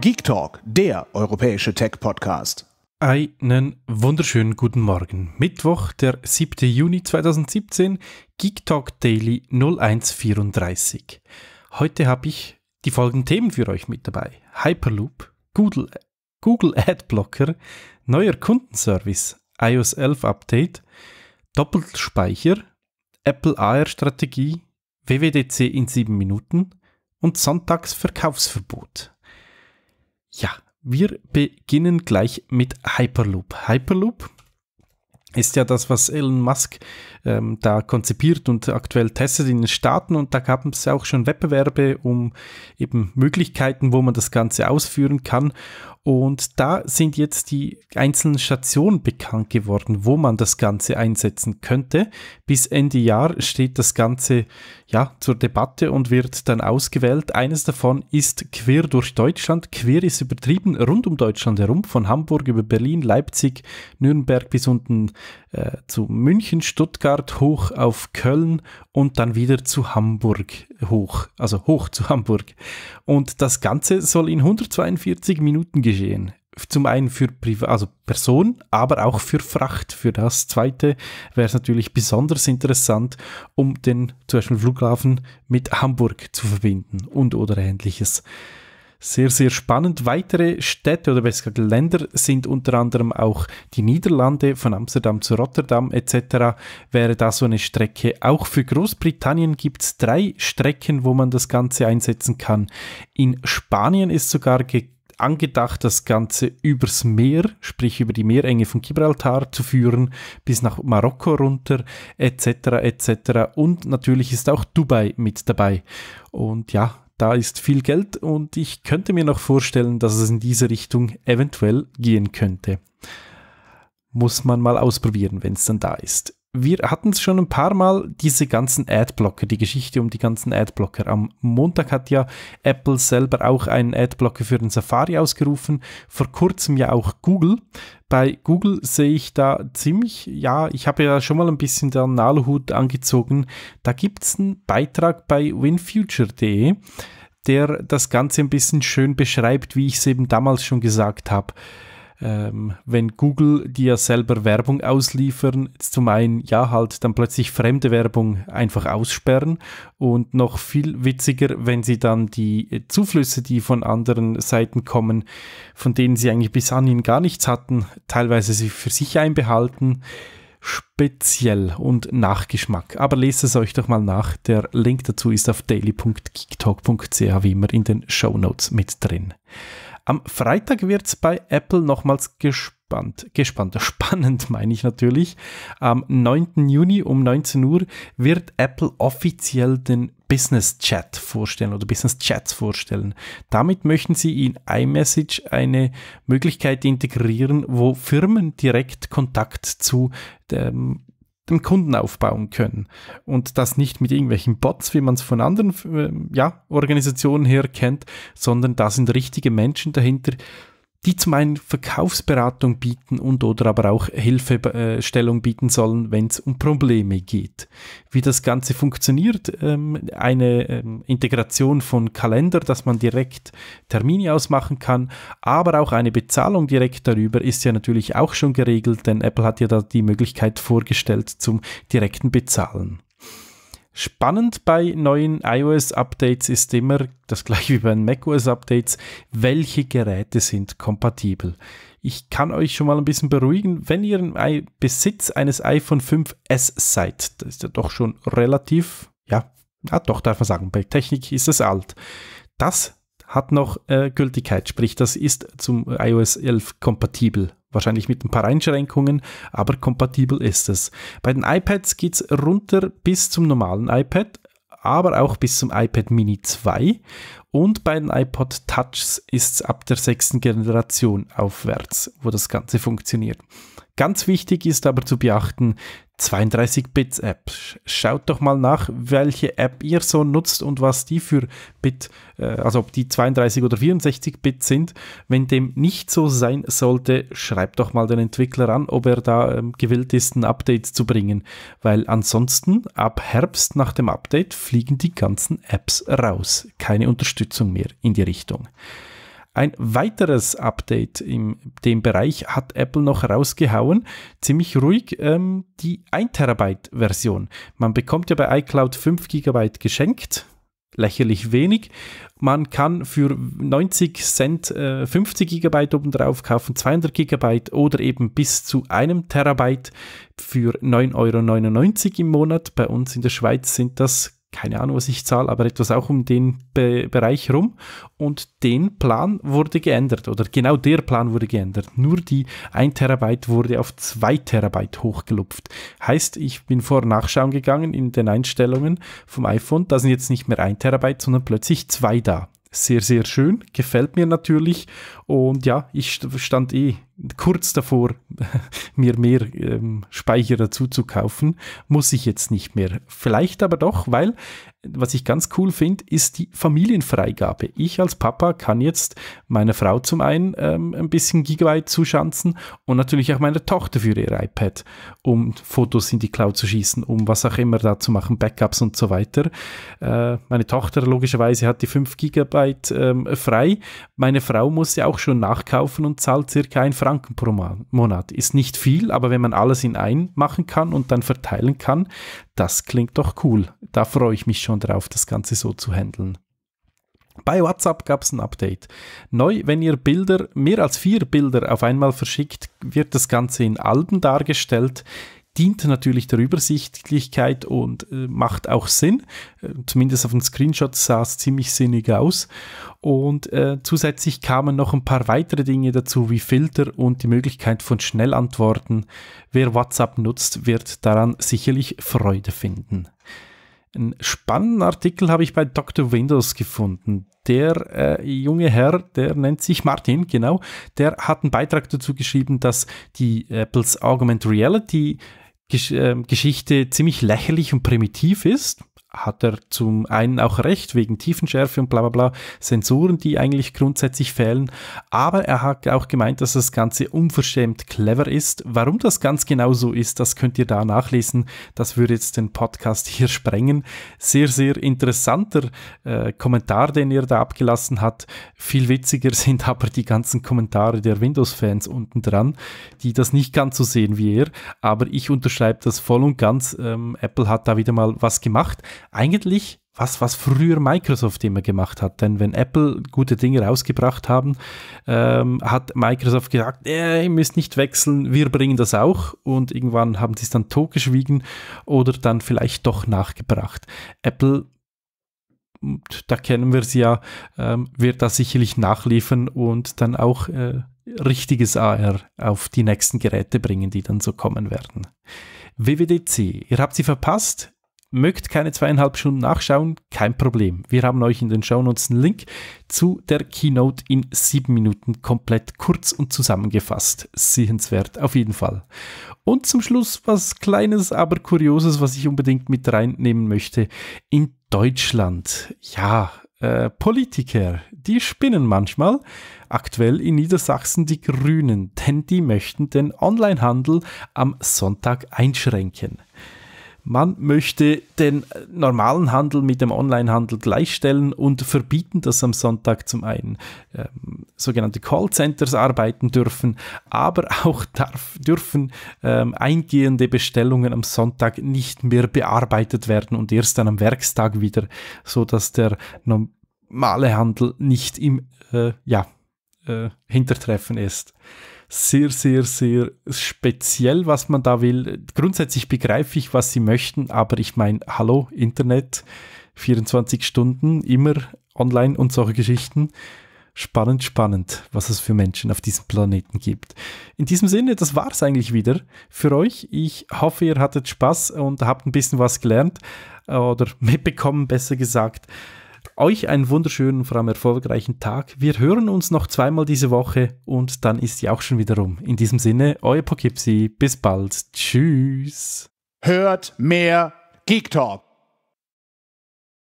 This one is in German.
Geek Talk, der europäische Tech-Podcast. Einen wunderschönen guten Morgen. Mittwoch, der 7. Juni 2017, Geek Talk Daily 0134. Heute habe ich die folgenden Themen für euch mit dabei: Hyperloop, Google, Google Adblocker, neuer Kundenservice, iOS 11 Update, Doppelspeicher, Apple AR-Strategie, WWDC in 7 Minuten und Sonntagsverkaufsverbot. Ja, wir beginnen gleich mit Hyperloop. Hyperloop ist ja das, was Elon Musk ähm, da konzipiert und aktuell testet in den Staaten. Und da gab es auch schon Wettbewerbe um eben Möglichkeiten, wo man das Ganze ausführen kann. Und da sind jetzt die einzelnen Stationen bekannt geworden, wo man das Ganze einsetzen könnte. Bis Ende Jahr steht das Ganze ja zur Debatte und wird dann ausgewählt. Eines davon ist quer durch Deutschland. Quer ist übertrieben rund um Deutschland herum, von Hamburg über Berlin, Leipzig, Nürnberg bis unten äh, zu München, Stuttgart hoch auf Köln und dann wieder zu Hamburg hoch, also hoch zu Hamburg. Und das Ganze soll in 142 Minuten geschehen. Zum einen für Priva also Person, aber auch für Fracht. Für das zweite wäre es natürlich besonders interessant, um den zum Beispiel Flughafen mit Hamburg zu verbinden und oder ähnliches. Sehr, sehr spannend. Weitere Städte oder besser gesagt Länder sind unter anderem auch die Niederlande, von Amsterdam zu Rotterdam etc. Wäre da so eine Strecke. Auch für Großbritannien gibt es drei Strecken, wo man das Ganze einsetzen kann. In Spanien ist sogar angedacht, das Ganze übers Meer, sprich über die Meerenge von Gibraltar zu führen, bis nach Marokko runter, etc. etc. Und natürlich ist auch Dubai mit dabei. Und ja, da ist viel Geld und ich könnte mir noch vorstellen, dass es in diese Richtung eventuell gehen könnte. Muss man mal ausprobieren, wenn es dann da ist wir hatten es schon ein paar Mal, diese ganzen Adblocker, die Geschichte um die ganzen Adblocker. Am Montag hat ja Apple selber auch einen Adblocker für den Safari ausgerufen, vor kurzem ja auch Google. Bei Google sehe ich da ziemlich, ja, ich habe ja schon mal ein bisschen den Naluhut angezogen. Da gibt es einen Beitrag bei winfuture.de, der das Ganze ein bisschen schön beschreibt, wie ich es eben damals schon gesagt habe ähm, wenn Google dir selber Werbung ausliefern, zum einen ja halt dann plötzlich fremde Werbung einfach aussperren und noch viel witziger, wenn sie dann die äh, Zuflüsse, die von anderen Seiten kommen, von denen sie eigentlich bis anhin gar nichts hatten, teilweise sie für sich einbehalten speziell und Nachgeschmack. Aber lest es euch doch mal nach. Der Link dazu ist auf daily.geektalk.ch wie immer in den Show Notes mit drin. Am Freitag wird es bei Apple nochmals gespannt. Gespannt, spannend meine ich natürlich. Am 9. Juni um 19 Uhr wird Apple offiziell den Business Chat vorstellen oder Business Chats vorstellen. Damit möchten sie in iMessage eine Möglichkeit integrieren, wo Firmen direkt Kontakt zu dem dem Kunden aufbauen können. Und das nicht mit irgendwelchen Bots, wie man es von anderen äh, ja, Organisationen her kennt, sondern da sind richtige Menschen dahinter, die zum einen Verkaufsberatung bieten und oder aber auch Hilfestellung bieten sollen, wenn es um Probleme geht. Wie das Ganze funktioniert, ähm, eine ähm, Integration von Kalender, dass man direkt Termine ausmachen kann, aber auch eine Bezahlung direkt darüber ist ja natürlich auch schon geregelt, denn Apple hat ja da die Möglichkeit vorgestellt zum direkten Bezahlen. Spannend bei neuen iOS-Updates ist immer, das gleiche wie bei macOS-Updates, welche Geräte sind kompatibel. Ich kann euch schon mal ein bisschen beruhigen, wenn ihr im Besitz eines iPhone 5S seid, das ist ja doch schon relativ, ja, ja ah, doch darf man sagen, bei Technik ist es alt. Das hat noch äh, Gültigkeit, sprich das ist zum iOS 11 kompatibel wahrscheinlich mit ein paar Einschränkungen, aber kompatibel ist es. Bei den iPads geht es runter bis zum normalen iPad, aber auch bis zum iPad Mini 2 und bei den iPod Touchs ist es ab der sechsten Generation aufwärts, wo das Ganze funktioniert. Ganz wichtig ist aber zu beachten, 32 bit app Schaut doch mal nach, welche App ihr so nutzt und was die für Bit, äh, also ob die 32 oder 64 Bit sind. Wenn dem nicht so sein sollte, schreibt doch mal den Entwickler an, ob er da ähm, gewillt ist, ein Update zu bringen. Weil ansonsten ab Herbst nach dem Update fliegen die ganzen Apps raus. Keine Unterstützung mehr in die Richtung. Ein weiteres Update in dem Bereich hat Apple noch rausgehauen, ziemlich ruhig, ähm, die 1-Terabyte-Version. Man bekommt ja bei iCloud 5 GB geschenkt, lächerlich wenig. Man kann für 90 Cent äh, 50 GB obendrauf kaufen, 200 GB oder eben bis zu einem Terabyte für 9,99 Euro im Monat. Bei uns in der Schweiz sind das keine Ahnung, was ich zahle, aber etwas auch um den Be Bereich rum. Und den Plan wurde geändert oder genau der Plan wurde geändert. Nur die 1 Terabyte wurde auf 2 Terabyte hochgelupft. Heißt, ich bin vor nachschauen gegangen in den Einstellungen vom iPhone. Da sind jetzt nicht mehr 1 Terabyte, sondern plötzlich 2 da. Sehr, sehr schön, gefällt mir natürlich. Und ja, ich stand eh kurz davor, mir mehr ähm, Speicher dazu zu kaufen, muss ich jetzt nicht mehr. Vielleicht aber doch, weil was ich ganz cool finde, ist die Familienfreigabe. Ich als Papa kann jetzt meiner Frau zum einen ähm, ein bisschen Gigabyte zuschanzen und natürlich auch meiner Tochter für ihr iPad, um Fotos in die Cloud zu schießen, um was auch immer da zu machen, Backups und so weiter. Äh, meine Tochter logischerweise hat die 5 Gigabyte ähm, frei. Meine Frau muss ja auch schon nachkaufen und zahlt circa ein Franken pro Monat ist nicht viel, aber wenn man alles in ein machen kann und dann verteilen kann, das klingt doch cool. Da freue ich mich schon drauf, das Ganze so zu handeln. Bei WhatsApp gab es ein Update. Neu, wenn ihr Bilder, mehr als vier Bilder auf einmal verschickt, wird das Ganze in Alben dargestellt dient natürlich der Übersichtlichkeit und äh, macht auch Sinn. Äh, zumindest auf dem Screenshot sah es ziemlich sinnig aus. Und äh, zusätzlich kamen noch ein paar weitere Dinge dazu, wie Filter und die Möglichkeit von Schnellantworten. Wer WhatsApp nutzt, wird daran sicherlich Freude finden. Einen spannenden Artikel habe ich bei Dr. Windows gefunden. Der äh, junge Herr, der nennt sich Martin, genau, der hat einen Beitrag dazu geschrieben, dass die Apples Augmented Reality Gesch äh, Geschichte ziemlich lächerlich und primitiv ist hat er zum einen auch recht wegen Tiefenschärfe und bla bla bla, Sensoren, die eigentlich grundsätzlich fehlen. Aber er hat auch gemeint, dass das Ganze unverschämt clever ist. Warum das ganz genau so ist, das könnt ihr da nachlesen. Das würde jetzt den Podcast hier sprengen. Sehr, sehr interessanter äh, Kommentar, den er da abgelassen hat. Viel witziger sind aber die ganzen Kommentare der Windows-Fans unten dran, die das nicht ganz so sehen wie er. Aber ich unterschreibe das voll und ganz. Ähm, Apple hat da wieder mal was gemacht eigentlich was, was früher Microsoft immer gemacht hat. Denn wenn Apple gute Dinge rausgebracht haben, ähm, hat Microsoft gesagt, äh, ihr müsst nicht wechseln, wir bringen das auch. Und irgendwann haben sie es dann totgeschwiegen oder dann vielleicht doch nachgebracht. Apple da kennen wir sie ja, ähm, wird das sicherlich nachliefern und dann auch äh, richtiges AR auf die nächsten Geräte bringen, die dann so kommen werden. WWDC, ihr habt sie verpasst mögt keine zweieinhalb Stunden nachschauen, kein Problem. Wir haben euch in den Shownotes einen Link zu der Keynote in sieben Minuten komplett kurz und zusammengefasst. Sehenswert auf jeden Fall. Und zum Schluss was Kleines, aber Kurioses, was ich unbedingt mit reinnehmen möchte. In Deutschland, ja, äh, Politiker, die spinnen manchmal. Aktuell in Niedersachsen die Grünen, denn die möchten den Onlinehandel am Sonntag einschränken. Man möchte den normalen Handel mit dem Onlinehandel gleichstellen und verbieten, dass am Sonntag zum einen ähm, sogenannte Callcenters arbeiten dürfen, aber auch darf, dürfen ähm, eingehende Bestellungen am Sonntag nicht mehr bearbeitet werden und erst dann am Werkstag wieder, sodass der normale Handel nicht im äh, ja, äh, Hintertreffen ist sehr, sehr, sehr speziell, was man da will. Grundsätzlich begreife ich, was sie möchten, aber ich meine, hallo, Internet, 24 Stunden, immer online und solche Geschichten. Spannend, spannend, was es für Menschen auf diesem Planeten gibt. In diesem Sinne, das war es eigentlich wieder für euch. Ich hoffe, ihr hattet Spaß und habt ein bisschen was gelernt oder mitbekommen, besser gesagt euch einen wunderschönen, vor allem erfolgreichen Tag. Wir hören uns noch zweimal diese Woche und dann ist sie auch schon wieder rum. In diesem Sinne, euer Pokipsi. Bis bald. Tschüss. Hört mehr Geek Talk.